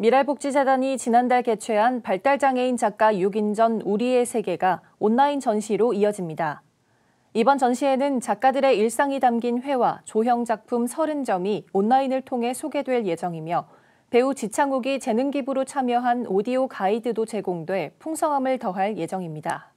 미랄복지재단이 지난달 개최한 발달장애인 작가 6인 전 우리의 세계가 온라인 전시로 이어집니다. 이번 전시에는 작가들의 일상이 담긴 회화, 조형 작품 30점이 온라인을 통해 소개될 예정이며 배우 지창욱이 재능 기부로 참여한 오디오 가이드도 제공돼 풍성함을 더할 예정입니다.